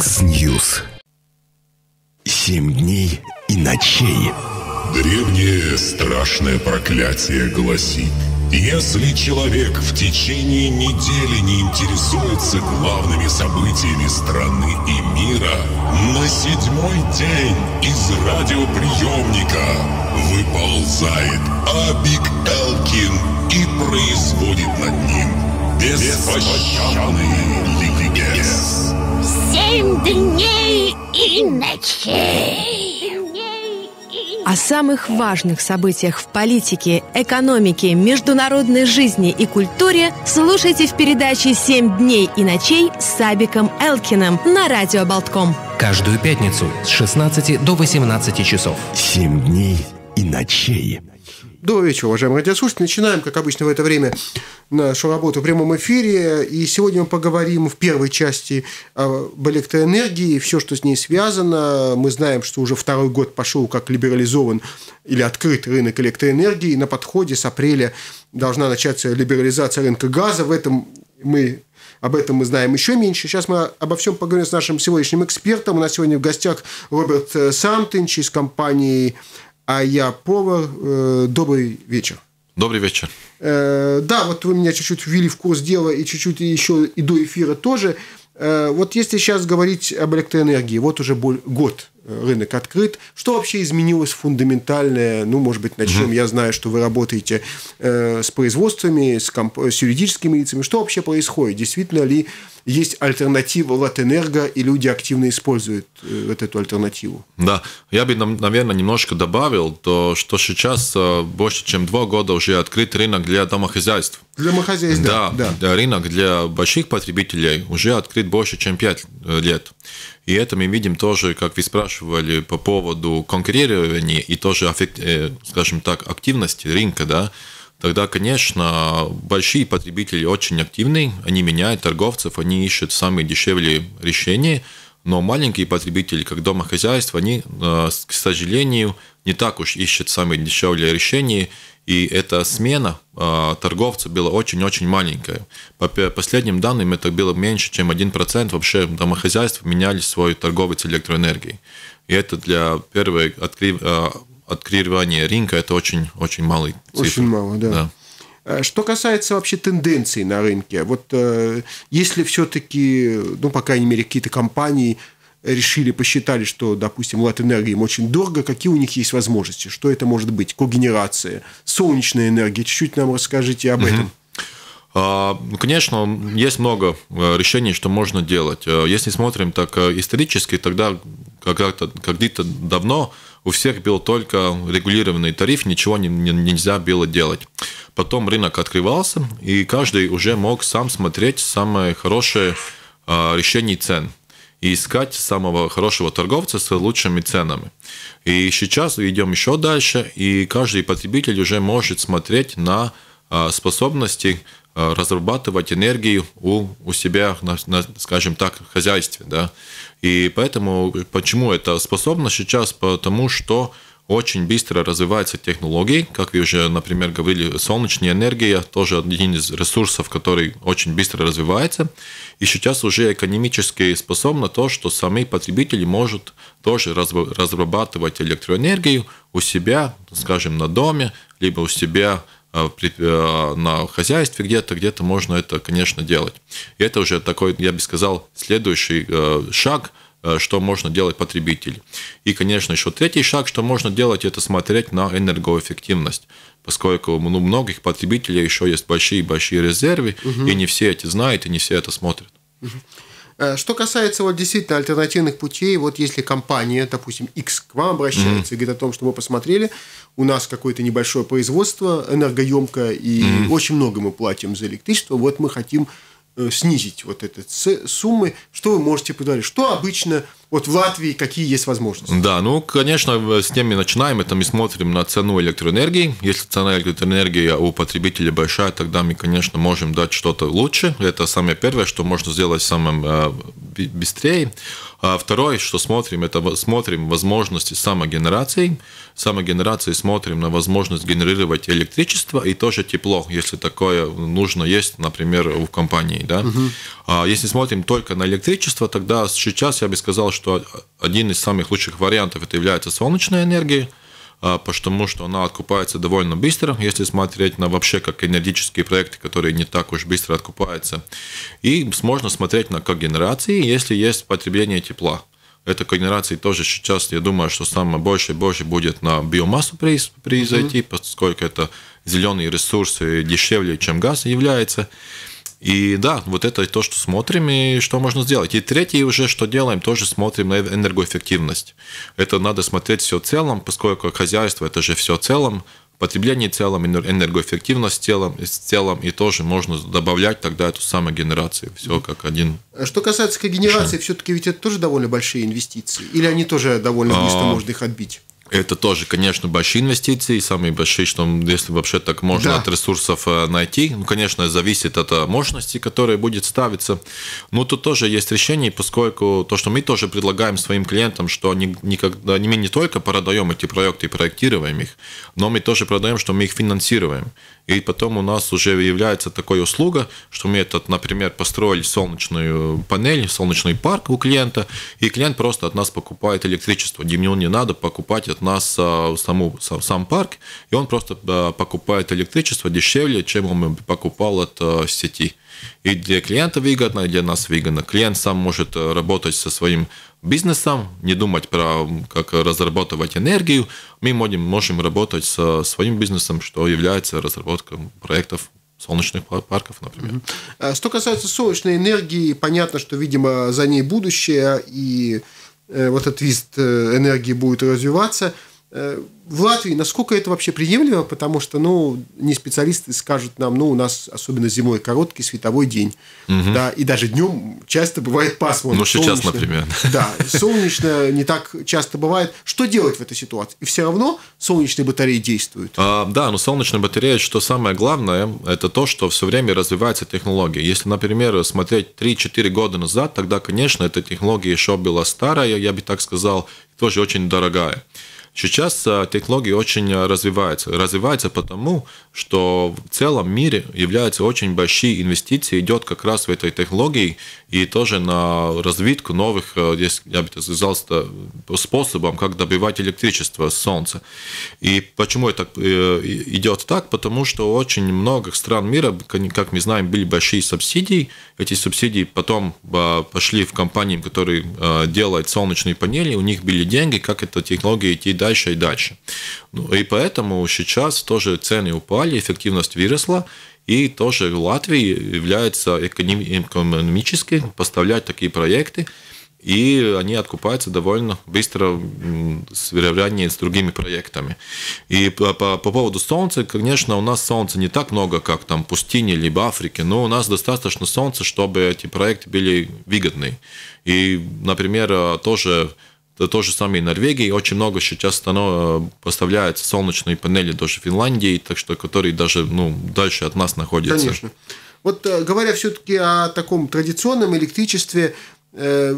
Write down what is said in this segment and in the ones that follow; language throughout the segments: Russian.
x Ньюс. Семь дней и ночей. Древнее страшное проклятие гласит. Если человек в течение недели не интересуется главными событиями страны и мира, на седьмой день из радиоприемника выползает Абик Элкин и производит над ним беспощадный ликбез семь дней и ночей. О самых важных событиях в политике, экономике, международной жизни и культуре слушайте в передаче «Семь дней и ночей» с Сабиком Элкиным на Радио Болтком. Каждую пятницу с 16 до 18 часов. «Семь дней и ночей». Добрый вечер, уважаемые радиослушатели. Начинаем, как обычно, в это время нашу работу в прямом эфире. И сегодня мы поговорим в первой части об электроэнергии, все, что с ней связано. Мы знаем, что уже второй год пошел, как либерализован или открыт рынок электроэнергии. На подходе с апреля должна начаться либерализация рынка газа. В этом мы об этом мы знаем еще меньше. Сейчас мы обо всем поговорим с нашим сегодняшним экспертом. У нас сегодня в гостях Роберт э, Самтинч из компании а я повар. Э, добрый вечер. Добрый вечер. Э, да, вот вы меня чуть-чуть ввели в курс дела и чуть-чуть еще и до эфира тоже. Э, вот если сейчас говорить об электроэнергии, вот уже год Э, рынок открыт. Что вообще изменилось фундаментальное? Ну, может быть, начнем. Угу. Я знаю, что вы работаете э, с производствами, с, комп... с юридическими лицами. Что вообще происходит? Действительно ли есть альтернатива Латэнерго, и люди активно используют э, вот эту альтернативу? Да, я бы, наверное, немножко добавил, то, что сейчас э, больше чем два года уже открыт рынок для домохозяйств. Для домохозяйств, да, да. да. Рынок для больших потребителей уже открыт больше чем пять э, лет. И это мы видим тоже, как вы спрашивали по поводу конкурирования и тоже, э, скажем так, активности рынка, да, тогда, конечно, большие потребители очень активны, они меняют торговцев, они ищут самые дешевле решения, но маленькие потребители, как домохозяйство, они, э, к сожалению, не так уж ищут самые дешевле решения, и эта смена э, а, торговцев была очень-очень маленькая. По последним данным это было меньше, чем 1% вообще домохозяйств меняли свой торговец электроэнергией. И это для первой открыв, э, открывания рынка это очень-очень малый цифр. Очень мало, да. да. А что касается вообще тенденций на рынке, вот э, если все-таки, ну, по крайней мере, какие-то компании решили, посчитали, что, допустим, Латэнергия им очень дорого, какие у них есть возможности, что это может быть, когенерация, солнечная энергия, чуть-чуть нам расскажите об этом. А, ну, конечно, есть много э, решений, что можно делать. Э, если смотрим так э, исторически, тогда когда-то когда-то давно у всех был только регулированный тариф, ничего не, не, нельзя было делать. Потом рынок открывался, и каждый уже мог сам смотреть самые хорошие решения цен и искать самого хорошего торговца с лучшими ценами. И сейчас идем еще дальше, и каждый потребитель уже может смотреть на а, способности а, разрабатывать энергию у, у себя, на, на, скажем так, хозяйстве. Да? И поэтому, почему это способно сейчас? Потому что очень быстро развиваются технологии, как вы уже, например, говорили, солнечная энергия тоже один из ресурсов, который очень быстро развивается. И сейчас уже экономически способно то, что сами потребители могут тоже разрабатывать электроэнергию у себя, скажем, на доме, либо у себя э, э, на хозяйстве где-то, где-то можно это, конечно, делать. И это уже такой, я бы сказал, следующий э, шаг – Э, что можно делать потребитель. И, конечно, еще третий шаг, что можно делать, это смотреть на энергоэффективность, поскольку ну, у многих потребителей еще есть большие-большие резервы, угу. и не все эти знают, и не все это смотрят. Э, что касается вот действительно альтернативных путей, вот если компания, допустим, X к вам обращается mm-hmm. и говорит о том, что мы посмотрели, у нас какое-то небольшое производство энергоемкое, и mm-hmm. очень много мы платим за электричество, вот мы хотим Э, снизить вот эти суммы, что вы можете предложить? Что обычно вот в Латвии какие есть возможности? Да, ну, конечно, с теми начинаем, это мы смотрим на цену электроэнергии. Если цена электроэнергии у потребителя большая, тогда мы, конечно, можем дать что-то лучше. Это самое первое, что можно сделать самым э, быстрее. А второе, что смотрим, это смотрим возможности самогенерации. Самогенерации смотрим на возможность генерировать электричество и тоже тепло, если такое нужно есть, например, в компании. Да? Угу. А если смотрим только на электричество, тогда сейчас я бы сказал, что один из самых лучших вариантов это является солнечная энергия а, потому что она откупается довольно быстро, если смотреть на вообще как энергетические проекты, которые не так уж быстро откупаются. И можно смотреть на когенерации, если есть потребление тепла. Это когенерации тоже сейчас, я думаю, что самое больше и больше будет на биомассу произойти, mm-hmm. поскольку это зеленые ресурсы дешевле, чем газ является. И да, вот это то, что смотрим и что можно сделать. И третье уже, что делаем, тоже смотрим на энергоэффективность. Это надо смотреть все в целом, поскольку хозяйство это же все в целом, потребление в целом, энергоэффективность в целом, в целом, и тоже можно добавлять тогда эту самую генерацию, все как один. А что касается генерации, все-таки ведь это тоже довольно большие инвестиции, или они тоже довольно быстро а... можно их отбить? Это тоже, конечно, большие инвестиции, самые большие, что если вообще так можно да. от ресурсов э, найти. Ну, конечно, зависит от э, мощности, которая будет ставиться. Но тут тоже есть решение, поскольку то, что мы тоже предлагаем своим клиентам, что они никогда, мы не только продаем эти проекты и проектируем их, но мы тоже продаем, что мы их финансируем. И потом у нас уже является такой услуга, что мы этот, например, построили солнечную панель, солнечный парк у клиента, и клиент просто от нас покупает электричество. Ему не надо покупать от у нас в, а, саму, в сам парк, и он просто а, покупает электричество дешевле, чем он покупал от а, сети. И для клиента выгодно, и для нас выгодно. Клиент сам может работать со своим бизнесом, не думать про как разрабатывать энергию. Мы можем, можем работать со своим бизнесом, что является разработкой проектов солнечных парков, например. Что касается солнечной энергии, понятно, что, видимо, за ней будущее, и Э, вот этот вид э, энергии будет развиваться, Э, в Латвии, насколько это вообще приемлемо, потому что, ну, не специалисты скажут нам, ну, у нас особенно зимой короткий световой день, угу. да, и даже днем часто бывает пасмурно. Ну, солнечно, сейчас, например. Да, солнечно не так часто бывает. Что делать в этой ситуации? И все равно солнечные батареи действуют. А, да, но солнечные батареи, что самое главное, это то, что все время развивается технология. Если, например, смотреть 3-4 года назад, тогда, конечно, эта технология еще была старая, я бы так сказал, тоже очень дорогая. Сейчас э, технологии очень э, развиваются. Развиваются потому, что в целом мире являются очень большие инвестиции, идет как раз в этой технологии, и тоже на развитку новых, э, я бы сказал, способом, как добивать электричество с солнца. И почему это э, идет так? Потому что очень много стран мира, как мы знаем, были большие субсидии. Эти субсидии потом а, пошли в компании, которые а, делают солнечные панели, у них были деньги, как эта технология идти дальше и дальше. Ну, и поэтому сейчас тоже цены упали, эффективность выросла, и тоже Латвия является экономически поставлять такие проекты, и они откупаются довольно быстро с сравнении с другими проектами. И по, по, по поводу солнца, конечно, у нас солнца не так много, как там в пустыне или Африке, но у нас достаточно солнца, чтобы эти проекты были выгодны. И, например, тоже то же самое и Норвегия. Очень много сейчас оно э, поставляется солнечные панели даже в Финляндии, так что которые даже ну, дальше от нас находятся. Конечно. Вот э, говоря все-таки о таком традиционном электричестве, э,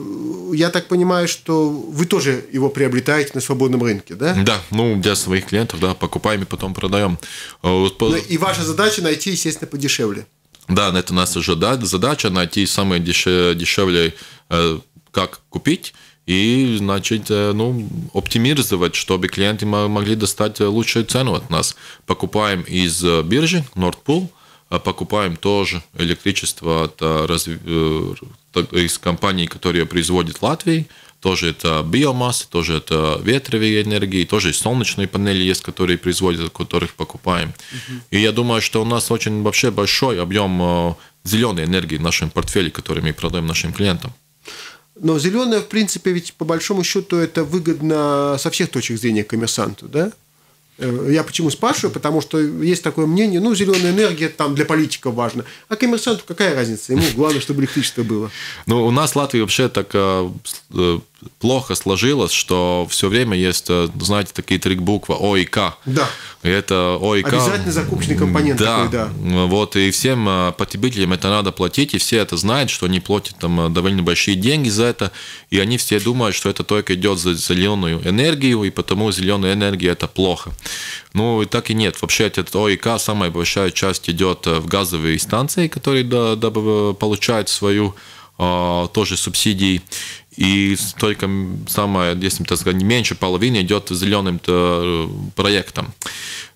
я так понимаю, что вы тоже его приобретаете на свободном рынке, да? Да, ну для своих клиентов, да, покупаем и потом продаем. Ну, и ваша задача найти, естественно, подешевле. Да, это у нас уже задача найти самые дешевле, как купить и значит, э, ну, оптимизировать, чтобы клиенты могли достать э, лучшую цену от нас. Покупаем из э, биржи Nordpool, а покупаем тоже электричество от, из компаний, которые производят Латвии, тоже это биомасса, тоже это ветровые энергии, тоже и солнечные панели есть, которые производят, которых покупаем. Uh-huh. И я думаю, что у нас очень вообще большой объем зеленой энергии в нашем портфеле, который мы продаем нашим клиентам. Но зеленое, в принципе, ведь по большому счету это выгодно со всех точек зрения коммерсанту, да? Э, я почему спрашиваю? Потому что есть такое мнение, ну, зеленая энергия там для политиков важна. А коммерсанту какая разница? Ему главное, чтобы электричество было. Ну, у нас в Латвии вообще так э, э, плохо сложилось, что все время есть, знаете, такие три буквы О и К. Да. Это ОИК. Обязательно закупочный компонент да. такой, да. Вот, и всем а, потребителям это надо платить, и все это знают, что они платят там а, довольно большие деньги за это, и они все думают, что это только идет за зеленую энергию, и потому зеленая энергия это плохо. Ну, и так и нет. Вообще, этот ОИК, самая большая часть идет а, в газовые станции, которые да, да, э, получают свою а, тоже субсидий. И только самое, если так сказать, не меньше половины идет зеленым э, проектам.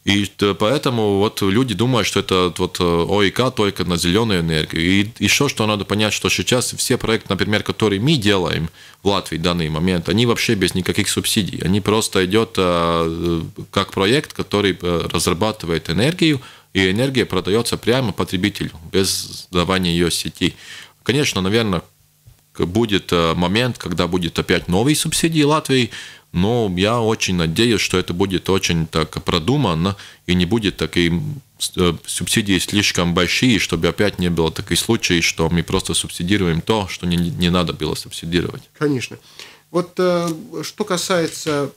И поэтому вот люди думают, что это вот э, ОИК только на зеленую энергию. И еще что надо понять, что сейчас все проекты, например, которые мы делаем в Латвии в данный момент, они вообще без никаких субсидий. Они просто идет э, как проект, который разрабатывает энергию, и энергия продается прямо потребителю, без давания ее сети. Конечно, наверное, будет э, момент, когда будет опять новые субсидии Латвии, но я очень надеюсь, что это будет очень так продумано и не будет такие э, субсидии слишком большие, чтобы опять не было таких случаев, что мы просто субсидируем то, что не, не надо было субсидировать. Конечно. Вот э, что касается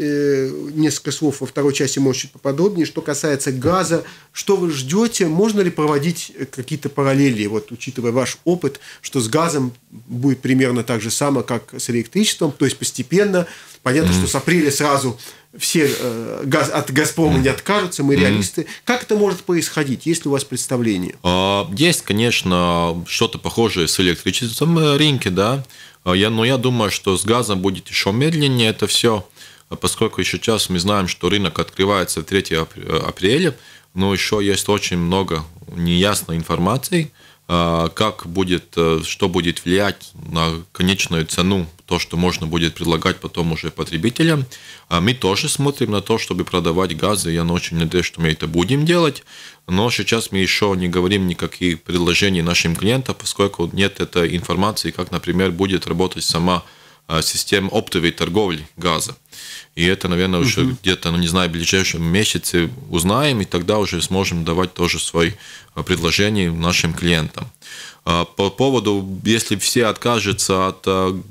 Э, несколько слов во второй части может чуть поподробнее. Что касается газа, что вы ждете, можно ли проводить э, какие-то параллели, вот учитывая ваш опыт, что с газом будет примерно так же само, как с электричеством, то есть постепенно. Понятно, что с апреля сразу все э, газ, от «Газпрома» не откажутся, мы реалисты. Как это может происходить? Есть ли у вас представление? А, есть, конечно, что-то похожее с электричеством рынке, да. А я, но я думаю, что с газом будет еще медленнее это все. А поскольку еще сейчас мы знаем, что рынок открывается 3 э, апреля, но еще есть очень много неясной информации, а, как будет, э, что будет влиять на конечную цену, то, что можно будет предлагать потом уже потребителям. А мы тоже смотрим на то, чтобы продавать газы, я очень надеюсь, что мы это будем делать, но сейчас мы еще не говорим никаких предложений нашим клиентам, поскольку нет этой информации, как, например, будет работать сама а, систем оптовой торговли газа. И это, наверное, уже угу. где-то, ну не знаю, в ближайшем месяце узнаем, и тогда уже сможем давать тоже свои а, предложения нашим клиентам. А, по поводу, если все откажутся от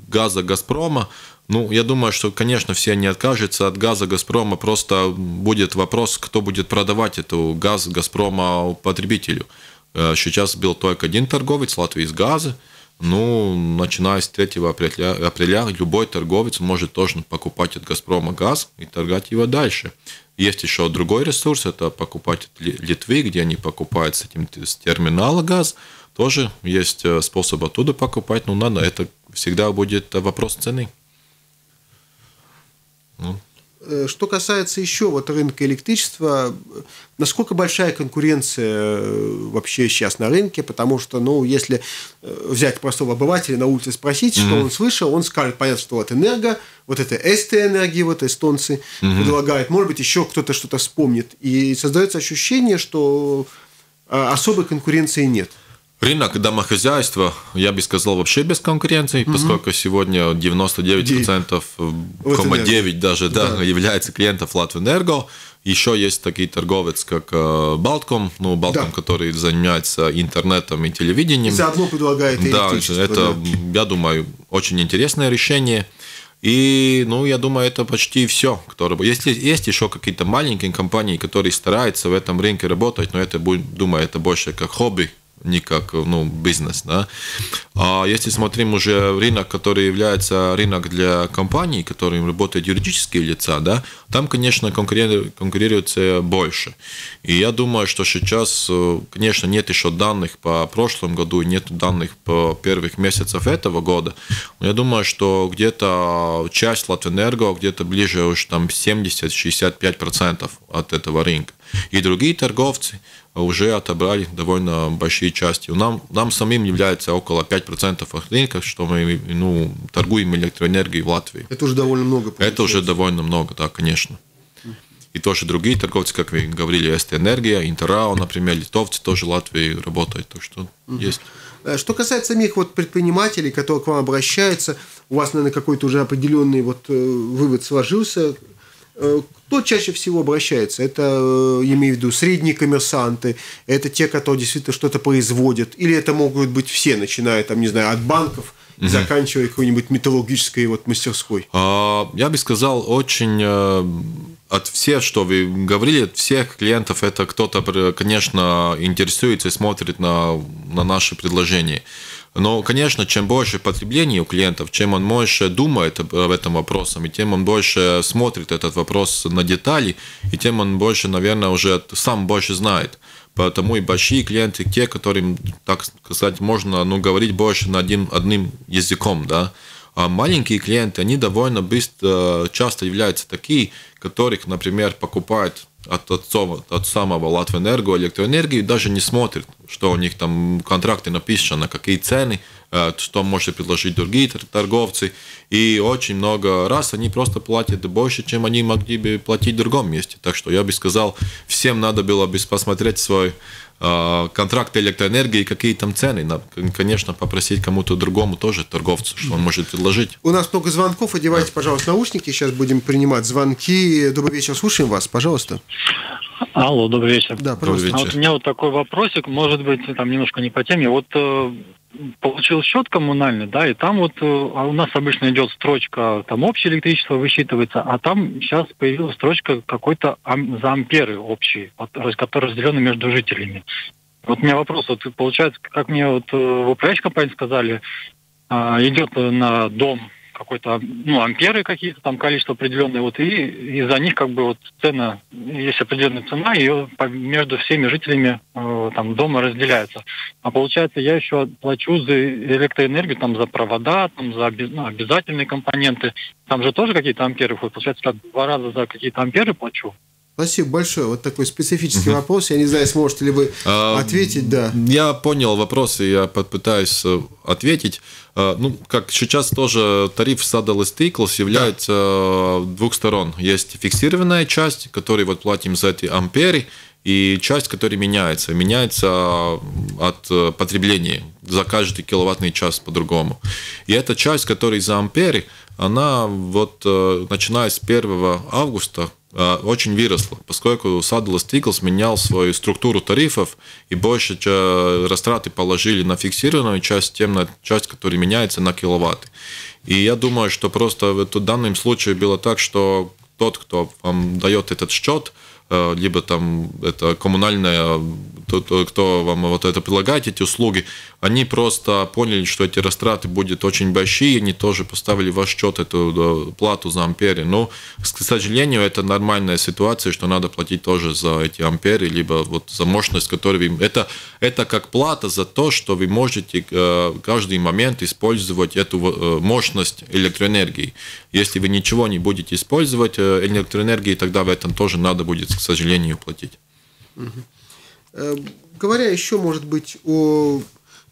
газа «Газпрома», ну, я думаю, что, конечно, все не откажутся от газа «Газпрома», просто будет вопрос, кто будет продавать эту газ «Газпрома» потребителю. Э, сейчас был только один торговец, Латвии из газа, ну, начиная с 3 апреля, апреля любой торговец может тоже покупать от «Газпрома» газ и торгать его дальше. Есть еще другой ресурс, это покупать от Литвы, где они покупают с, этим, с терминала газ. Тоже есть э, способ оттуда покупать, но надо, это всегда будет э, вопрос цены. Ну, Э, что касается еще вот рынка электричества, насколько большая конкуренция э, вообще сейчас на рынке, потому что, ну, если э, взять простого обывателя на улице спросить, mm-hmm. что он слышал, он скажет, понятно, что вот энерго, вот это СТ энергии, вот эстонцы mm-hmm. предлагают, может быть, еще кто-то что-то вспомнит, и создается ощущение, что особой конкуренции нет. Рынок домохозяйства, я бы сказал, вообще без конкуренции, угу. поскольку сегодня 99%, 9 э, даже, да, да, является клиентов Латвэнерго. Еще есть такие торговец, как Балтком, э, ну, Балтком, да. который занимается интернетом и телевидением. И заодно предлагает Да, это, да. я думаю, очень интересное решение. И, ну, я думаю, это почти все. Которые... Есть, есть еще какие-то маленькие компании, которые стараются в этом рынке работать, но это, думаю, это больше как хобби, не как ну, бизнес. Да? А если смотрим уже рынок, который является рынок для компаний, которые работают юридические лица, да, там, конечно, конкурируется больше. И я думаю, что сейчас, э, конечно, нет еще данных по прошлому году, нет данных по первых месяцев этого года. Но я думаю, что где-то часть Латвенерго, где-то ближе уж там 70-65% от этого рынка. И другие торговцы уже отобрали довольно большие части. Нам, нам самим является около 5% от рынка, что мы ну, торгуем электроэнергией в Латвии. Это уже довольно много. Получается. Это уже довольно много, да, конечно. И тоже другие торговцы, как вы говорили, СТ Энергия, Интерао, например, литовцы тоже в Латвии работают. Так что угу. есть. Э, что касается самих вот предпринимателей, которые к вам обращаются, у вас, наверное, какой-то уже определенный вот э, вывод сложился, Э, кто чаще всего обращается? Это, э, я имею в виду, средние коммерсанты, это те, которые действительно что-то производят, или это могут быть все, начиная, там, не знаю, от банков, угу. заканчивая какой-нибудь металлургической вот мастерской? А, я бы сказал, очень э, от всех, что вы говорили, от всех клиентов, это кто-то, конечно, интересуется и смотрит на, на наши предложения. Но, конечно, чем больше потребления у клиентов, чем он больше думает об этом вопросе, и тем он больше смотрит этот вопрос на детали, и тем он больше, наверное, уже сам больше знает. Поэтому и большие клиенты, те, которым, так сказать, можно ну, говорить больше на один, одним языком, да, а маленькие клиенты, они довольно быстро э, часто являются такие, которых, например, покупают от, от, от самого Латвэнерго электроэнергии даже не смотрит, что у них там контракты написаны, на какие цены, э, что может предложить другие торговцы. И очень много раз они просто платят больше, чем они могли бы платить в другом месте. Так что я бы сказал, всем надо было бы посмотреть свой Э, контракты электроэнергии, какие там цены. Конечно, попросить кому-то другому тоже торговцу, что он может предложить. У нас много звонков. Одевайте, пожалуйста, наушники. Сейчас будем принимать звонки. Добрый вечер, слушаем вас, пожалуйста. Алло, добрый вечер. Да, пожалуйста. Добрый вечер. А вот у меня вот такой вопросик, может быть, там немножко не по теме. Вот э, получил счет коммунальный, да, и там вот э, а у нас обычно идет строчка, там общее электричество высчитывается, а там сейчас появилась строчка какой-то ам, за амперы общие, который разделен между жителями. Вот у меня вопрос, вот получается, как мне вот э, в управляющей компании сказали, а, идет э, на дом какой-то, ну, амперы какие-то, там количество определенное, вот, и из-за них как бы вот цена, есть определенная цена, ее между всеми жителями э, там дома разделяется. А получается, я еще плачу за электроэнергию, там, за провода, там, за ну, обязательные компоненты, там же тоже какие-то амперы вот получается, как два раза за какие-то амперы плачу, Спасибо большое. Вот такой специфический вопрос. Я не знаю, сможете ли вы а, ответить, да. Я понял вопрос, и я попытаюсь э, ответить. А, ну, как сейчас тоже тариф Saddle Stickles является да. Э, двух сторон. Есть фиксированная часть, которой вот платим за эти ампери, и часть, которая меняется. Меняется э, от потребления за каждый киловаттный час по-другому. И эта часть, которая за ампери, она вот начиная с 1 августа Э, очень выросло, поскольку Saddle Stickles менял свою структуру тарифов и больше э, растраты положили на фиксированную часть, тем на часть, которая меняется на киловатты. И я думаю, что просто в данном случае было так, что тот, кто вам дает этот счет, Э, либо там это коммунальная, кто вам вот это предлагает, эти услуги, они просто поняли, что эти растраты будут очень большие, они тоже поставили в ваш счет эту э, плату за амперы. Но, ну, к сожалению, это нормальная ситуация, что надо платить тоже за эти амперы, либо вот за мощность, которую вы... Это, это как плата за то, что вы можете э, каждый момент использовать эту мощность электроэнергии. Если вы ничего не будете использовать электроэнергии, тогда в этом тоже надо будет к сожалению, платить. Угу. Говоря еще, может быть, о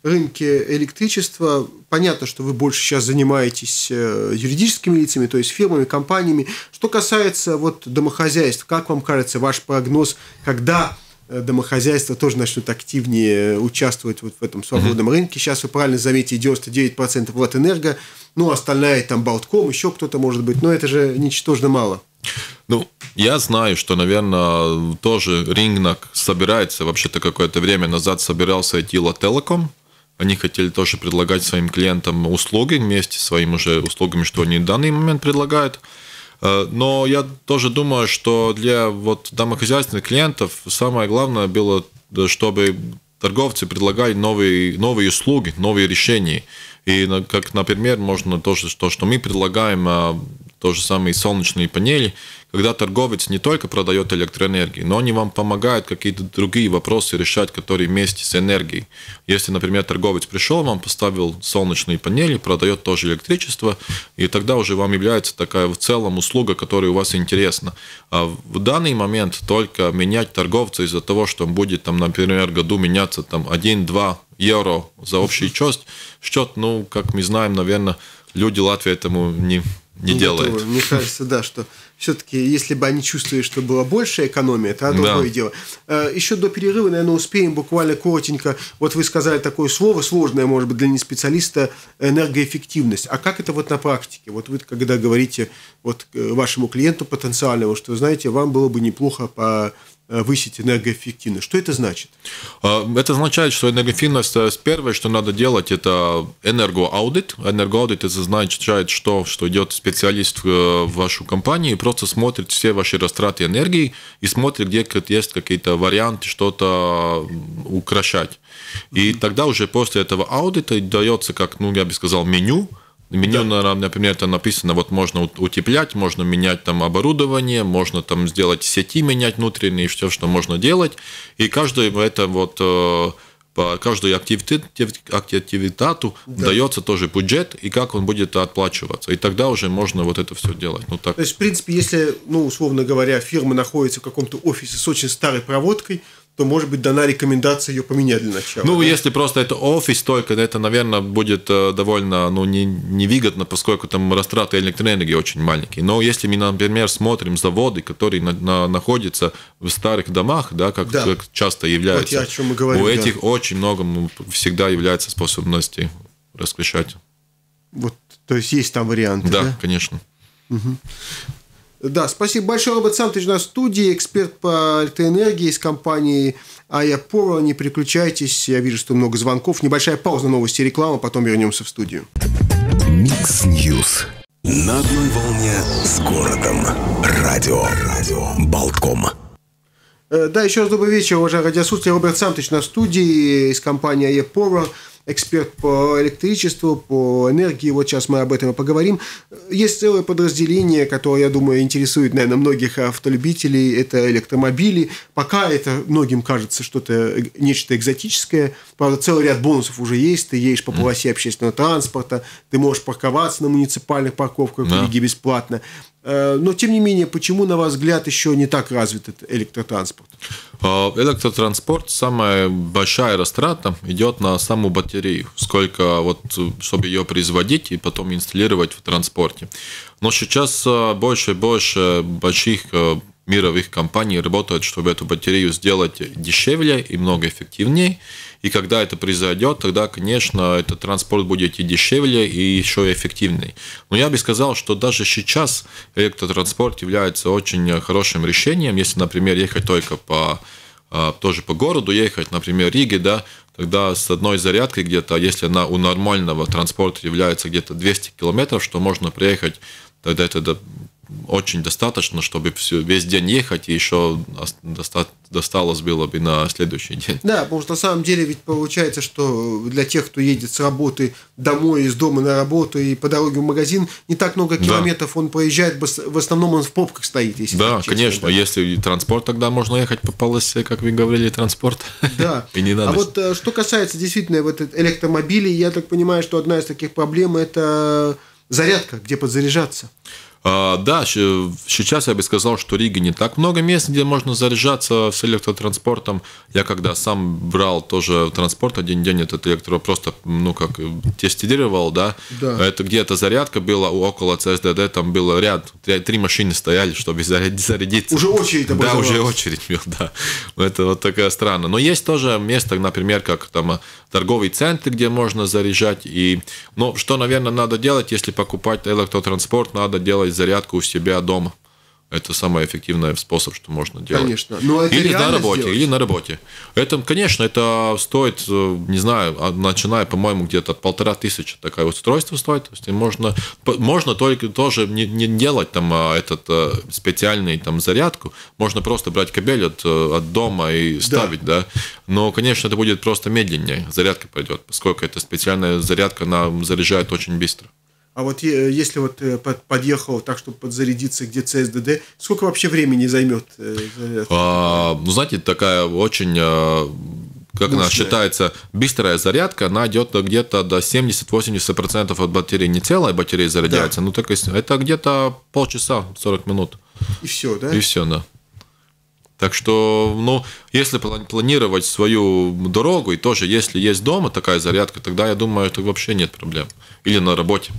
рынке электричества. Понятно, что вы больше сейчас занимаетесь э, юридическими лицами, то есть фирмами, компаниями. Что касается вот домохозяйств, как вам кажется, ваш прогноз, когда Э, домохозяйства тоже начнут активнее участвовать вот в этом свободном рынке. Сейчас вы правильно заметили, 99% вот энерго, ну, остальная там Болтком, еще кто-то может быть, но это же ничтожно мало. Ну, я знаю, что, наверное, тоже рынок собирается, вообще-то какое-то время назад собирался идти Лателоком, они хотели тоже предлагать своим клиентам услуги вместе с своими уже услугами, что они в данный момент предлагают. Э, но я тоже думаю, что для вот домохозяйственных клиентов самое главное было, чтобы торговцы предлагали новые, новые услуги, новые решения. И как, например, можно то, что, что мы предлагаем а, то же самое и солнечные панели, когда торговец не только продает электроэнергию, но они вам помогают какие-то другие вопросы решать, которые вместе с энергией. Если, например, торговец пришел, вам поставил солнечные панели, продает тоже электричество, и тогда уже вам является такая в целом услуга, которая у вас интересна. А в данный момент только менять торговца из-за того, что он будет, там, например, году меняться там 1-2 евро за общий счет, счет, ну, как мы знаем, наверное, люди Латвии этому не не, не ну, делает. Готовы. Мне кажется, да, что все-таки, если бы они чувствовали, что было большая экономия, это другое да. дело. Э, Еще до перерыва, наверное, успеем буквально коротенько. Вот вы сказали такое слово, сложное, может быть, для неспециалиста, энергоэффективность. А как это вот на практике? Вот вы, когда говорите вот э, вашему клиенту потенциальному, что, знаете, вам было бы неплохо по Э, высить энергоэффективно. Что это значит? А, это означает, что энергоэффективность э, первое, что надо делать, это энергоаудит. Энергоаудит это означает, что, что идет специалист э, в вашу компанию и просто смотрит все ваши растраты энергии и смотрит, где есть какие-то варианты что-то украшать. И тогда уже после этого аудита дается, как ну, я бы сказал, меню, Меню, да. например, там написано, вот можно утеплять, можно менять там оборудование, можно там сделать сети менять внутренние, все, что можно делать. И каждый это вот э, по каждой активитату да. дается тоже бюджет и как он будет отплачиваться. И тогда уже можно вот это все делать. Ну, так. То есть, в принципе, если, ну, условно говоря, фирма находится в каком-то офисе с очень старой проводкой, то, может быть, дана рекомендация ее поменять для начала. Ну, да? если просто это офис только, это, наверное, будет э, довольно ну, не, невыгодно, поскольку там растраты электроэнергии очень маленькие. Но если мы, например, смотрим заводы, которые на, на, находятся в старых домах, да, как, да. как часто являются, вот я, о чем говорим, у этих очень много всегда является способности раскрешать. Вот, то есть есть там варианты, да? Да, конечно. Угу. Да, спасибо большое, Робот Самтович, на студии, эксперт по электроэнергии из компании Аяпора. Не переключайтесь, я вижу, что много звонков. Небольшая пауза, новости, и реклама, потом вернемся в студию. Микс Ньюс. На одной волне с городом. Радио. Радио. Болтком. Э, да, еще раз добрый вечер, уважаемые радиослушатели. Роберт Самтович на студии из компании Аяпора эксперт по электричеству, по энергии, вот сейчас мы об этом и поговорим. Есть целое подразделение, которое, я думаю, интересует, наверное, многих автолюбителей, это электромобили. Пока это многим кажется что-то, нечто экзотическое. Правда, целый ряд бонусов уже есть. Ты едешь по полосе общественного транспорта, ты можешь парковаться на муниципальных парковках да. в Риге бесплатно. Э, но, тем не менее, почему, на ваш взгляд, еще не так развит этот электротранспорт? Э, электротранспорт, самая большая растрата идет на саму батарею батарею, сколько вот, чтобы ее производить и потом инсталлировать в транспорте. Но сейчас э, больше и больше больших э, мировых компаний работают, чтобы эту батарею сделать дешевле и много эффективнее. И когда это произойдет, тогда, конечно, этот транспорт будет и дешевле, и еще и эффективнее. Но я бы сказал, что даже сейчас электротранспорт является очень хорошим решением, если, например, ехать только по а, тоже по городу ехать, например, Риге, да, тогда с одной зарядкой где-то, а если она у нормального транспорта является где-то 200 километров, что можно приехать, тогда это очень достаточно, чтобы всю, весь день ехать, и еще доста, досталось было бы на следующий день. Да, потому что на самом деле ведь получается, что для тех, кто едет с работы домой, из дома на работу и по дороге в магазин, не так много километров да. он проезжает, в основном он в попках стоит. Если да, честно, конечно, да. если транспорт, тогда можно ехать по полосе, как вы говорили, транспорт. Да. и не надо. А вот э, что касается действительно вот электромобилей, я так понимаю, что одна из таких проблем – это зарядка, где подзаряжаться. А, да, сейчас я бы сказал, что Риге не так много мест, где можно заряжаться с электротранспортом. Я когда сам брал тоже транспорт один день этот электро, просто, ну, как тестировал, да, да. это где-то зарядка была около ЦСДД, там было ряд, три машины стояли, чтобы зарядиться. Уже очередь Да, уже очередь, да. Это вот такая странно. Но есть тоже место, например, как там э, торговый центр, где можно заряжать. И, ну, что, наверное, надо делать, если покупать электротранспорт, надо делать зарядку у себя дома. Это самый эффективный способ, что можно делать. Конечно. Но ну, а это или на работе, сделать? или на работе. Это, конечно, это стоит, э, не знаю, а начиная, по-моему, где-то от полтора тысячи такое устройство стоит. То есть можно, можно только тоже не, не делать там а, этот э, специальный там зарядку. Можно просто брать кабель от, э, от дома и ставить, да. да. Но, конечно, это будет просто медленнее. Зарядка пойдет, поскольку это специальная зарядка, она заряжает очень быстро. А вот если вот э, подъехал так, чтобы подзарядиться, где CSDD, сколько вообще времени займет? Э, а, ну, знаете, такая очень э, как Мощная. она считается, быстрая зарядка, она идет где-то до 70-80% от батареи. Не целая батарея заряжается, да. ну так это где-то полчаса, 40 минут. И все, да? И все, да. Так что, ну, если планировать свою дорогу, и тоже если есть дома такая зарядка, тогда я думаю, это вообще нет проблем. Или на работе.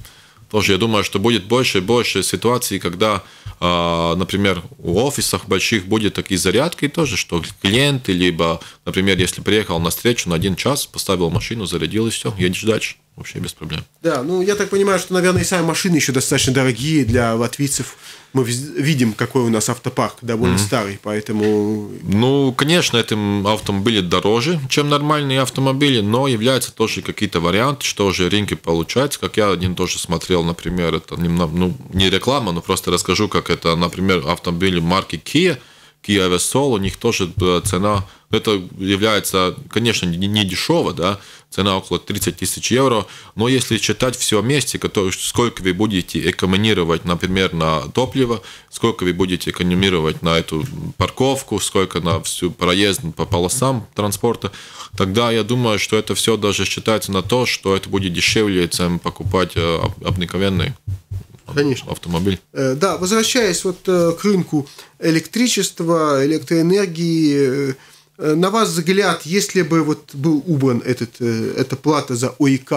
Тоже я думаю, что будет больше и больше ситуаций, когда, а, например, в офисах больших будет такие зарядки тоже, что клиенты, либо, например, если приехал на встречу на один час, поставил машину, зарядил и все, едешь дальше вообще без проблем. Да, ну я так понимаю, что, наверное, и сами машины еще достаточно дорогие для латвийцев. Мы видим, какой у нас автопарк, довольно mm-hmm. старый, поэтому... Ну, конечно, этим автомобили дороже, чем нормальные автомобили, но являются тоже какие-то варианты, что уже рынки получаются. Как я один тоже смотрел, например, это немного, ну, не реклама, но просто расскажу, как это, например, автомобили марки Kia, Kia Versol, у них тоже э, цена, это является, конечно, не дешево, да, цена около 30 тысяч евро. Но если считать все вместе, сколько вы будете экономировать, например, на топливо, сколько вы будете экономировать на эту парковку, сколько на всю проезд по полосам транспорта, тогда я думаю, что это все даже считается на то, что это будет дешевле, чем покупать э, обыкновенный Конечно. автомобиль. Э, да, возвращаясь вот э, к рынку электричества, электроэнергии, Э, на вас взгляд, если бы вот был убран этот, э, эта плата за ОИК,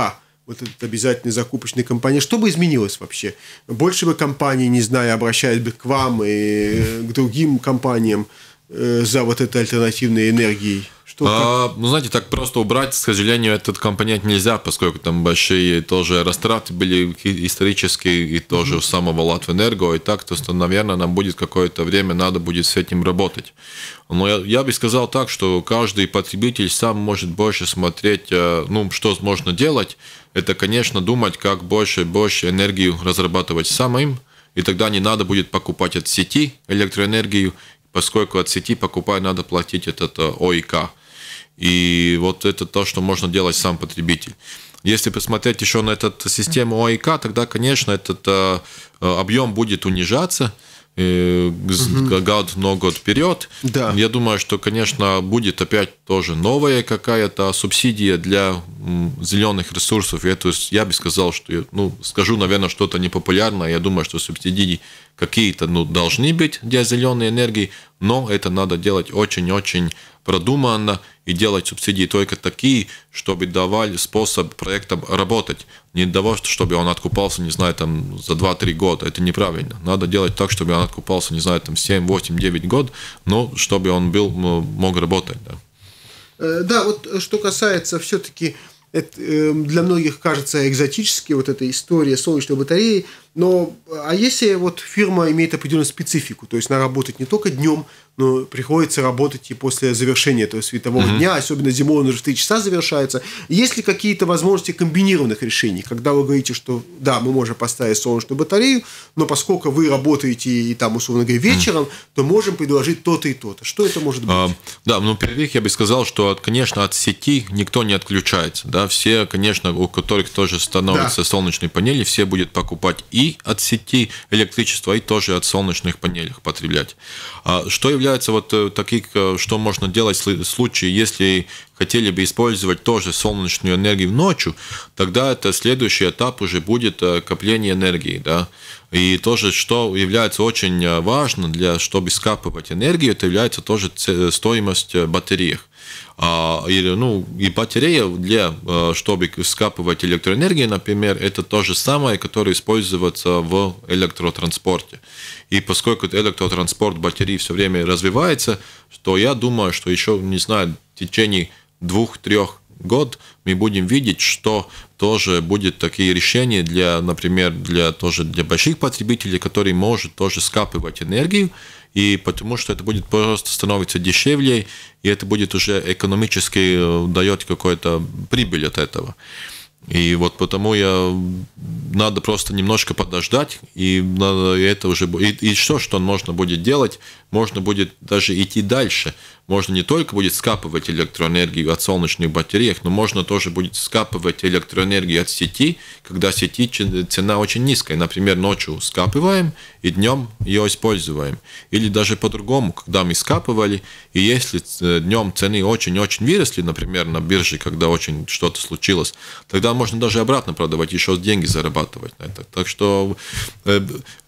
вот этот обязательный закупочный компания, что бы изменилось вообще? Больше бы компании, не знаю, обращались бы к вам и к другим компаниям э, за вот этой альтернативной энергией? Тут а, ну, знаете, так просто убрать, к сожалению, этот компонент нельзя, поскольку там большие тоже растраты были исторические и тоже mm-hmm. самого Латвэнерго, и так, то, что, наверное, нам будет какое-то время надо будет с этим работать. Но я, я бы сказал так, что каждый потребитель сам может больше смотреть, э, ну, что можно делать, это, конечно, думать, как больше и больше энергию разрабатывать самим, и тогда не надо будет покупать от сети электроэнергию, поскольку от сети покупая надо платить этот э, ОИК. И вот это то, что можно делать сам потребитель. Если посмотреть еще на эту э, систему ОИК, тогда, конечно, этот э, э, объем будет унижаться, год, но год вперед. Да. Я думаю, что, конечно, будет опять тоже новая какая-то субсидия для зеленых ресурсов. Я, то есть, я бы сказал, что ну, скажу, наверное, что-то непопулярное. Я думаю, что субсидии какие-то ну, должны быть для зеленой энергии, но это надо делать очень-очень продуманно и делать субсидии только такие, чтобы давали способ проектам работать не того, чтобы он откупался, не знаю, там, за 2-3 года. Это неправильно. Надо делать так, чтобы он откупался, не знаю, там, 7, 8, 9 год, но чтобы он был, мог работать. Да, э, да вот э, что касается все-таки это, эм, для многих кажется экзотически вот эта история солнечной батареи, но а если вот фирма имеет определенную специфику, то есть она работает не только днем, но приходится работать и после завершения этого светового mm-hmm. дня, особенно зимой он уже в 3 часа завершается. Есть ли какие-то возможности комбинированных решений, когда вы говорите, что да, мы можем поставить солнечную батарею, но поскольку вы работаете и там, условно говоря, вечером, mm-hmm. то можем предложить то-то и то-то. Что это может быть? А, да, ну, первых я бы сказал, что, конечно, от сети никто не отключается. Да? Все, конечно, у которых тоже становятся да. солнечные панели, все будут покупать и и от сети электричества, и тоже от солнечных панелей потреблять. А что является вот э, таких, э, что можно делать в случае, если хотели бы использовать тоже солнечную энергию ночью, тогда это следующий этап уже будет э, копление энергии, да. И тоже, что является очень важно для, чтобы скапывать энергию, это является тоже стоимость батареек. А, или, ну, и батарея для, э, чтобы скапывать электроэнергию, например, это то же самое, которое используется в электротранспорте. И поскольку электротранспорт батареи все время развивается, то я думаю, что еще, не знаю, в течение двух-трех год мы будем видеть, что тоже будет такие решения для, например, для тоже для больших потребителей, которые может тоже скапывать энергию, и потому что это будет просто становиться дешевле, и это будет уже экономически э, дает какую-то прибыль от этого. И вот потому я надо просто немножко подождать, и надо это уже и, и что, что можно будет делать, можно будет даже идти дальше, можно не только будет скапывать электроэнергию от солнечных батарей, но можно тоже будет скапывать электроэнергию от сети, когда сети цена очень низкая. Например, ночью скапываем и днем ее используем. Или даже по-другому, когда мы скапывали, и если днем цены очень-очень выросли, например, на бирже, когда очень что-то случилось, тогда можно даже обратно продавать, еще деньги зарабатывать на это. Так что э,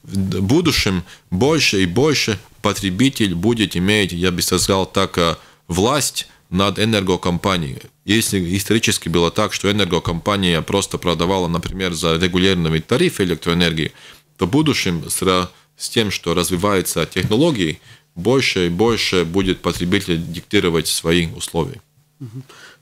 в будущем больше и больше потребитель будет иметь, я бы сказал так, э, власть над энергокомпанией. Если исторически было так, что энергокомпания просто продавала, например, за регулярный тариф электроэнергии, то в будущем с, тем, что развиваются технологии, больше и больше будет потребитель диктировать свои условия.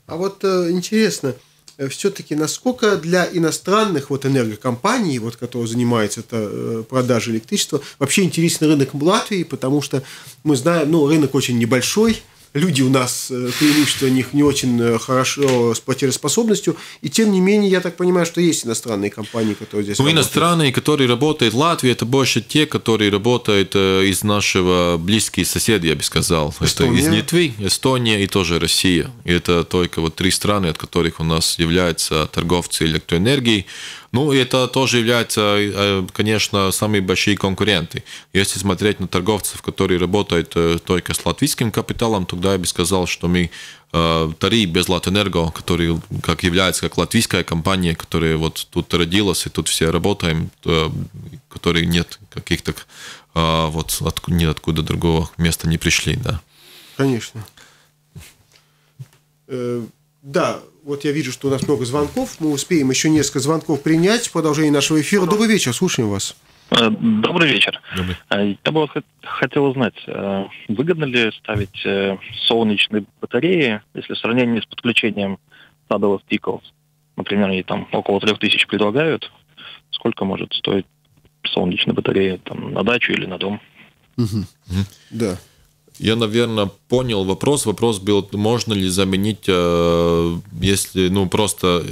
А вот э, интересно, Э, все-таки насколько для иностранных вот энергокомпаний, вот, которые занимаются это, э, продажей электричества, вообще интересен рынок Латвии, потому что мы знаем, ну, рынок очень небольшой, люди у нас, э, преимущество них не очень э, хорошо с платежеспособностью. И тем не менее, я так понимаю, что есть иностранные компании, которые здесь ну, работают. Иностранные, которые работают в Латвии, это больше те, которые работают э, из нашего близких соседей, я бы сказал. Эстония. Это из Литвы, Эстония и тоже Россия. И это только вот три страны, от которых у нас являются торговцы электроэнергией. Ну, это тоже является, э, э, конечно, самые большие конкуренты. Если смотреть на торговцев, которые работают э, только с латвийским капиталом, тогда я бы сказал, что мы Тари без Латэнерго, который как является как латвийская компания, которая вот тут родилась и тут все работаем, которые нет каких-то вот от, ни откуда другого места не пришли, да. Конечно. Э, да, вот я вижу, что у нас много звонков. Мы успеем еще несколько звонков принять в продолжении нашего эфира. Добрый вечер, слушаем вас. Э, добрый вечер. Добрый. Э, я бы хотел узнать, э, выгодно ли ставить солнечные батареи, если в сравнении с подключением садовых пиков, например, они там около трех тысяч предлагают, сколько может стоить солнечная батарея там, на дачу или на дом? Угу. Да. Я, наверное, понял вопрос. Вопрос был, можно ли заменить, э, если, ну, просто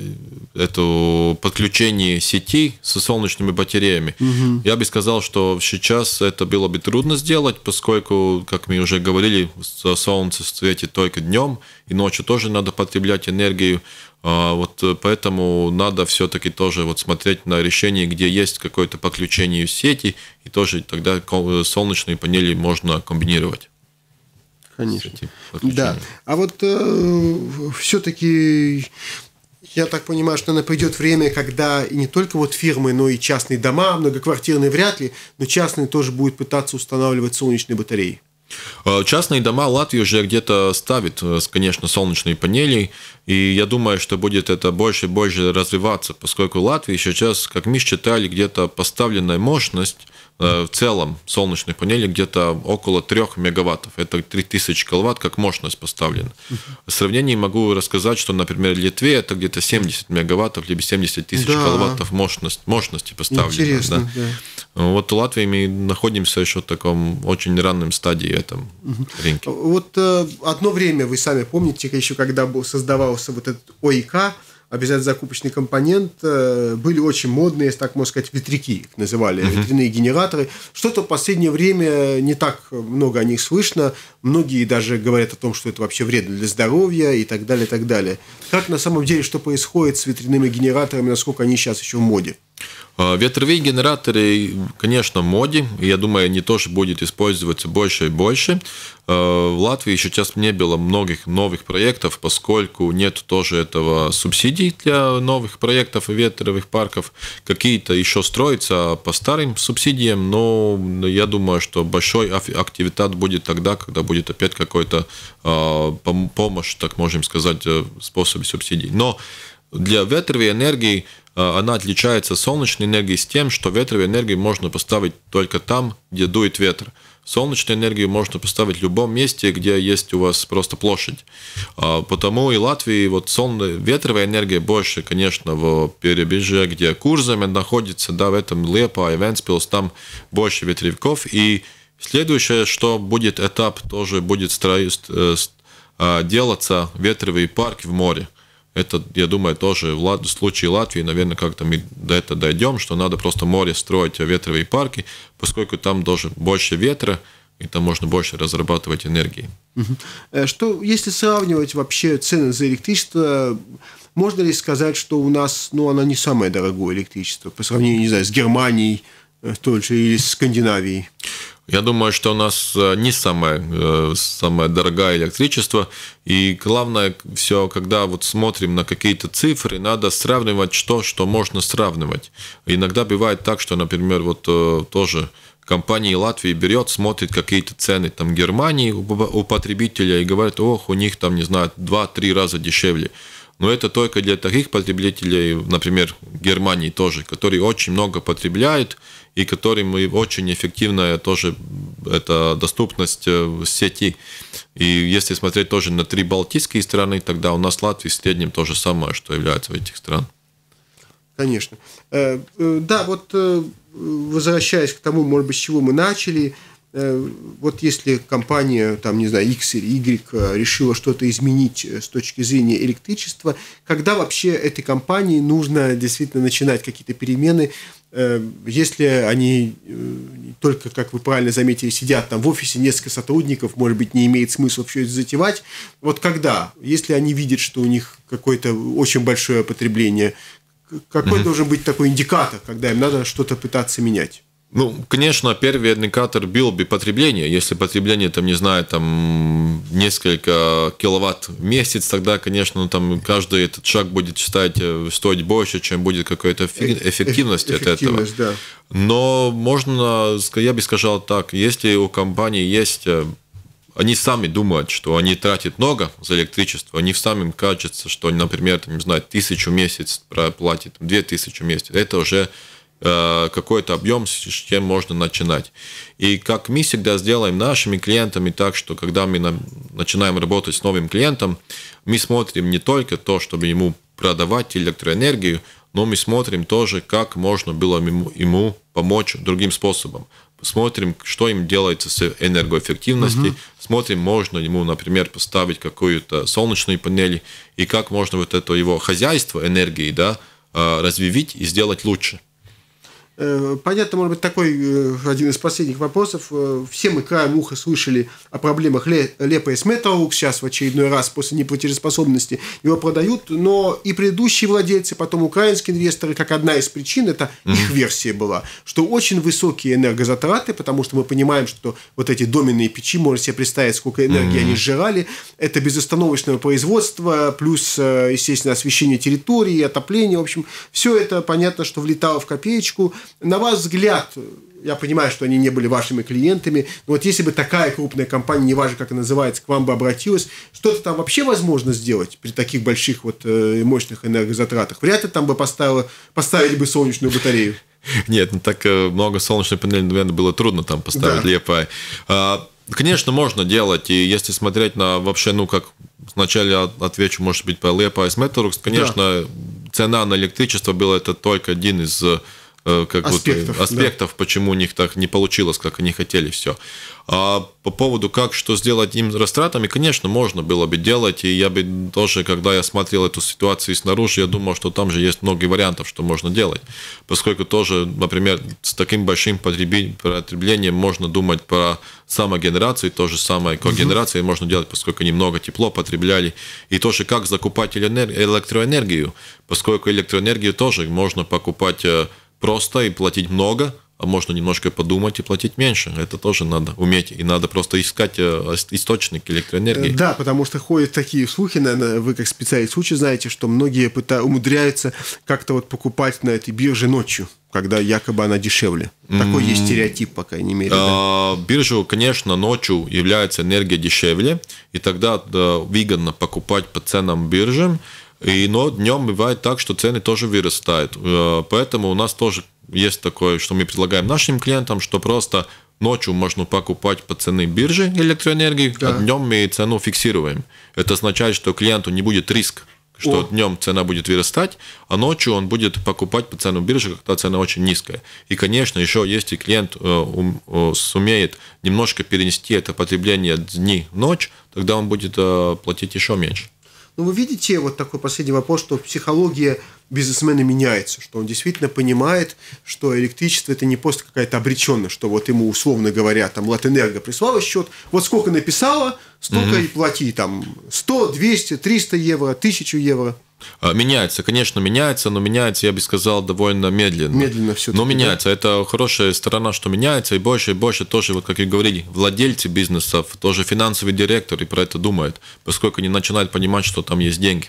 это подключение сети со солнечными батареями. Угу. Я бы сказал, что сейчас это было бы трудно сделать, поскольку, как мы уже говорили, солнце светит только днем, и ночью тоже надо потреблять энергию. А, вот э, поэтому надо все-таки тоже вот смотреть на решение, где есть какое-то подключение в сети, и тоже тогда солнечные панели можно комбинировать. Конечно. Да. А вот э, все-таки я так понимаю, что она придет время, когда и не только вот фирмы, но и частные дома, многоквартирные вряд ли, но частные тоже будут пытаться устанавливать солнечные батареи. Э, частные дома Латвии уже где-то ставят, э, конечно, солнечные панели, и я думаю, что будет это больше и больше развиваться, поскольку Латвия сейчас, как мы считали, где-то поставленная мощность э, в целом солнечных панелей где-то около 3 мегаваттов. Это 3000 киловатт как мощность поставлена. В сравнении могу рассказать, что, например, в Литве это где-то 70 мегаваттов, либо 70 тысяч да. киловаттов мощность, мощности поставлено. Интересно, да. да. Ну, вот в Латвии мы находимся еще в таком очень раннем стадии этом угу. рынке. Вот э, одно время, вы сами помните, еще когда был, создавался вот этот ОИК, обязательно закупочный компонент, э, были очень модные, если так можно сказать, ветряки, их называли, угу. ветряные генераторы. Что-то в последнее время не так много о них слышно. Многие даже говорят о том, что это вообще вредно для здоровья и так далее, и так далее. Как на самом деле, что происходит с ветряными генераторами, насколько они сейчас еще в моде? Э, ветровые генераторы, конечно, моде, я думаю, они тоже будут использоваться больше и больше. Э, в Латвии еще сейчас не было многих новых проектов, поскольку нет тоже этого субсидий для новых проектов и ветровых парков. Какие-то еще строятся по старым субсидиям, но я думаю, что большой активитет будет тогда, когда будет опять какой-то э, помощь, так можем сказать, в способе субсидий. Но для ветровой энергии Э, она отличается солнечной энергией с тем, что ветровой энергии можно поставить только там, где дует ветер. Солнечную энергию можно поставить в любом месте, где есть у вас просто площадь. А, потому и Латвии вот солн... ветровая энергия больше, конечно, в Перебежье, где Курзамен находится, да, в этом Лепа, Эвенспилс, там больше ветровиков. И следующее, что будет этап, тоже будет стро... Э, э, делаться ветровый парк в море. Это, я думаю, тоже в, случае Латвии, наверное, как-то мы до этого дойдем, что надо просто море строить а ветровые парки, поскольку там тоже больше ветра, и там можно больше разрабатывать энергии. Э, что, если сравнивать вообще цены за электричество, можно ли сказать, что у нас, ну, она не самое дорогое электричество по сравнению, не знаю, с Германией, э, той же, или с Скандинавией? Я думаю, что у нас э, не самое, э, самое дорогое электричество. И главное все, когда вот смотрим на какие-то цифры, надо сравнивать то, что можно сравнивать. Иногда бывает так, что, например, вот э, тоже компании Латвии берет, смотрит какие-то цены там Германии у потребителя и говорит, ох, у них там, не знаю, 2-3 раза дешевле. Но это только для таких потребителей, например, Германии тоже, которые очень много потребляют, и которым мы очень эффективно э, тоже это доступность э, сети. И если смотреть тоже на три балтийские страны, тогда у нас Латвия в среднем то же самое, что является в этих стран. Конечно. Э, да, вот возвращаясь к тому, может быть, с чего мы начали, Э, вот если компания, там, не знаю, X или Y э, решила что-то изменить э, с точки зрения электричества, когда вообще этой компании нужно действительно начинать какие-то перемены, если они только, как вы правильно заметили, сидят там в офисе, несколько сотрудников, может быть, не имеет смысла все это затевать. Вот когда? Если они видят, что у них какое-то очень большое потребление, какой должен быть такой индикатор, когда им надо что-то пытаться менять? Ну, конечно, первый индикатор был бы потребление. Если потребление, там, не знаю, там, несколько киловатт в месяц, тогда, конечно, там, каждый этот шаг будет считать, э, стоить больше, чем будет какая-то э, эффективность, от этого. Да. Но можно, я бы сказал так, если у компании есть э, они сами думают, что они тратят много за электричество, они сами кажется, что, например, там, не знаю, тысячу в месяц платят, две тысячи в месяц. Это уже Э, какой-то объем, с чем можно начинать. И как мы всегда сделаем нашими клиентами так, что когда мы начинаем работать с новым клиентом, мы смотрим не только то, чтобы ему продавать электроэнергию, но мы смотрим тоже, как можно было ему, помочь другим способом. Смотрим, что им делается с энергоэффективностью, угу. смотрим, можно ему, например, поставить какую-то солнечную панель, и как можно вот это его хозяйство энергии да, э, развивить и сделать лучше. Э, понятно, может быть, такой э, один из последних вопросов. Э, все мы краем уха слышали о проблемах Лепес Металлукс. Сейчас в очередной раз после неплатежеспособности его продают. Но и предыдущие владельцы, потом украинские инвесторы, как одна из причин, это их версия была, что очень высокие энергозатраты, потому что мы понимаем, что вот эти доменные печи, можно себе представить, сколько энергии они сжирали. Это безостановочное производство, плюс, естественно, освещение территории, отопление. В общем, все это понятно, что влетало в копеечку – на ваш взгляд, я понимаю, что они не были вашими клиентами, но вот если бы такая крупная компания, неважно, как она называется, к вам бы обратилась, что-то там вообще возможно сделать при таких больших вот э, мощных энергозатратах? Вряд ли там бы поставила, поставили бы солнечную батарею. Нет, не ну так э, много солнечной панели, наверное, было трудно там поставить да. лепо. А, конечно, можно делать, и если смотреть на вообще, ну, как вначале отвечу, может быть, по лепа и Сметорукс, конечно, да. цена на электричество была это только один из э, Э, как аспектов, вот, э, аспектов да. почему у них так не получилось, как они хотели все. А по поводу, как что сделать им растратами, конечно, можно было бы делать, и я бы тоже, когда я смотрел эту ситуацию снаружи, я думал, что там же есть много вариантов, что можно делать, поскольку тоже, например, с таким большим потреблением можно думать про самогенерацию, то же самое когенерацию угу. можно делать, поскольку они много тепло потребляли, и тоже как закупать электроэнергию, поскольку электроэнергию тоже можно покупать э, просто и платить много, а можно немножко подумать и платить меньше. Это тоже надо уметь. И надо просто искать э, источник электроэнергии. Э, да, потому что ходят такие слухи, наверное, вы как специалист случай знаете, что многие пытаются, умудряются как-то вот покупать на этой бирже ночью когда якобы она дешевле. Такой есть стереотип, по крайней мере. Да? А, биржу, конечно, ночью является энергия дешевле, и тогда да, выгодно покупать по ценам биржи. И, но днем бывает так, что цены тоже вырастают. Э, поэтому у нас тоже есть такое, что мы предлагаем нашим клиентам, что просто ночью можно покупать по цене биржи электроэнергии, а да. а днем мы цену фиксируем. Это означает, что клиенту не будет риск, что О. днем цена будет вырастать, а ночью он будет покупать по цену биржи, когда цена очень низкая. И, конечно, еще если клиент э, э, сумеет немножко перенести это потребление дни ночь, тогда он будет платить еще меньше. Но ну, вы видите, вот такой последний вопрос, что психология бизнесмена меняется, что он действительно понимает, что электричество это не просто какая-то обреченность, что вот ему условно говоря, там Латэнерго прислала счет, вот сколько написала, столько угу. и плати, там 100, 200, 300 евро, 1000 евро. А, меняется, конечно, меняется, но меняется, я бы сказал, довольно медленно. Медленно все. Но меняется. Да? Это хорошая сторона, что меняется, и больше и больше тоже, вот как и говорили, владельцы бизнесов, тоже финансовый директор и про это думают, поскольку они начинают понимать, что там есть деньги.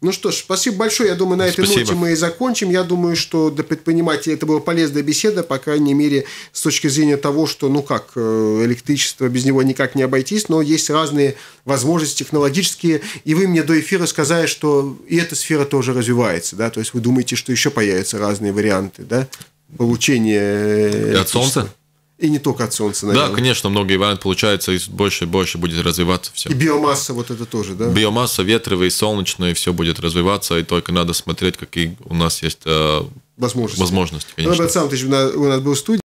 Ну что ж, спасибо большое. Я думаю, на этой ноте мы и закончим. Я думаю, что для предпринимателей это была полезная беседа, по крайней мере, с точки зрения того, что, ну как, э, электричество, без него никак не обойтись, но есть разные возможности технологические. И вы мне до эфира сказали, что и эта сфера тоже развивается, да? То есть вы думаете, что еще появятся разные варианты, да? Получения... Э, и от солнца? И не только от солнца, наверное. Да, конечно, много вариантов получается, и больше и больше будет развиваться все. И биомасса вот это тоже, да? Биомасса ветровая и солнечная, и все будет развиваться, и только надо смотреть, какие у нас есть э, возможности. возможности ну, конечно. Роберт Самович у нас был в